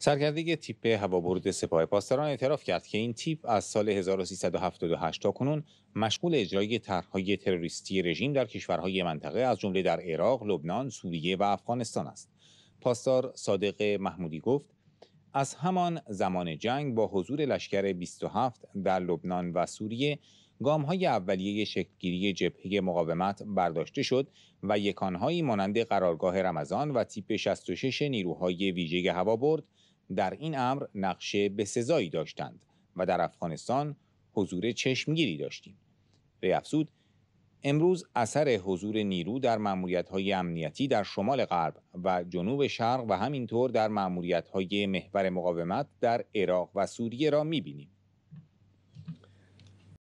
سرکرده تیپ هوابرد سپاه پاسداران اعتراف کرد که این تیپ از سال 1378 تا کنون مشغول اجرای طرحهای تروریستی رژیم در کشورهای منطقه از جمله در عراق، لبنان، سوریه و افغانستان است. پاسدار صادق محمودی گفت از همان زمان جنگ با حضور لشکر 27 در لبنان و سوریه گام های اولیه شکلگیری جبهه مقاومت برداشته شد و یکانهایی مانند قرارگاه رمضان و تیپ 66 نیروهای ویژه هوابرد در این امر نقشه به سزایی داشتند و در افغانستان حضور چشمگیری داشتیم. وی افزود امروز اثر حضور نیرو در های امنیتی در شمال غرب و جنوب شرق و همینطور در های محور مقاومت در عراق و سوریه را می‌بینیم.